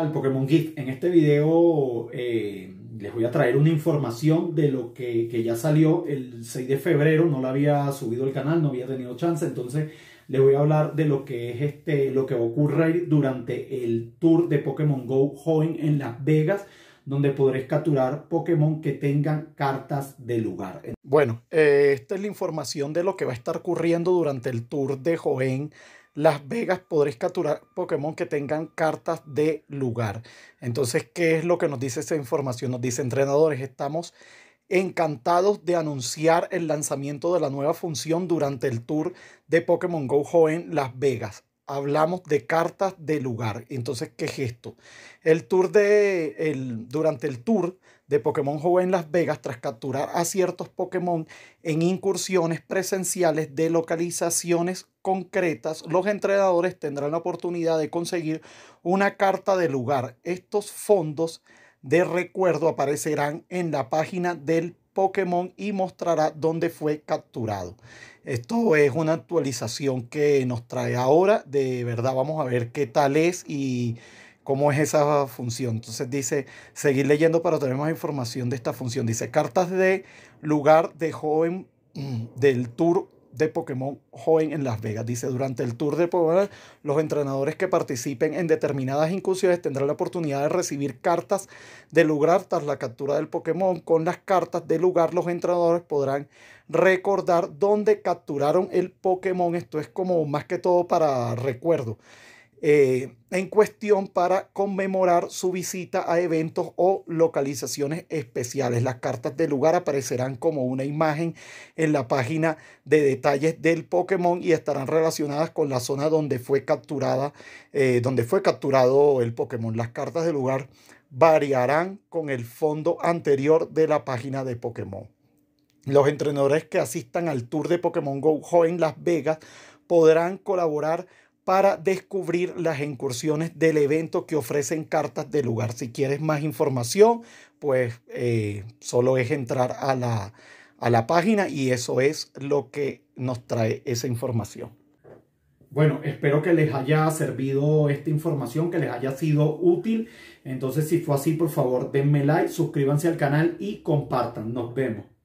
al Pokémon GIF. En este video eh, les voy a traer una información de lo que, que, ya salió el 6 de febrero. No la había subido el canal, no había tenido chance. Entonces les voy a hablar de lo que es este, lo que va durante el tour de Pokémon Go Join en Las Vegas donde podréis capturar Pokémon que tengan cartas de lugar. Bueno, eh, esta es la información de lo que va a estar ocurriendo durante el tour de Joen las Vegas podréis capturar Pokémon que tengan cartas de lugar. Entonces, ¿qué es lo que nos dice esa información? Nos dice, entrenadores, estamos encantados de anunciar el lanzamiento de la nueva función durante el tour de Pokémon Go en Las Vegas hablamos de cartas de lugar. Entonces, ¿qué es esto? El tour de, el, durante el tour de Pokémon Joven en Las Vegas, tras capturar a ciertos Pokémon en incursiones presenciales de localizaciones concretas, los entrenadores tendrán la oportunidad de conseguir una carta de lugar. Estos fondos de recuerdo aparecerán en la página del Pokémon y mostrará dónde fue capturado. Esto es una actualización que nos trae ahora. De verdad, vamos a ver qué tal es y cómo es esa función. Entonces dice, seguir leyendo para tener más información de esta función. Dice, cartas de lugar de joven mm, del tour de Pokémon joven en Las Vegas. Dice, durante el tour de Pokémon, los entrenadores que participen en determinadas incursiones tendrán la oportunidad de recibir cartas de lugar tras la captura del Pokémon. Con las cartas de lugar, los entrenadores podrán recordar dónde capturaron el Pokémon. Esto es como más que todo para recuerdo. Eh, en cuestión para conmemorar su visita a eventos o localizaciones especiales. Las cartas de lugar aparecerán como una imagen en la página de detalles del Pokémon y estarán relacionadas con la zona donde fue capturada, eh, donde fue capturado el Pokémon. Las cartas de lugar variarán con el fondo anterior de la página de Pokémon. Los entrenadores que asistan al tour de Pokémon Go en Las Vegas podrán colaborar para descubrir las incursiones del evento que ofrecen cartas de lugar. Si quieres más información, pues eh, solo es entrar a la, a la página y eso es lo que nos trae esa información. Bueno, espero que les haya servido esta información, que les haya sido útil. Entonces, si fue así, por favor, denme like, suscríbanse al canal y compartan. Nos vemos.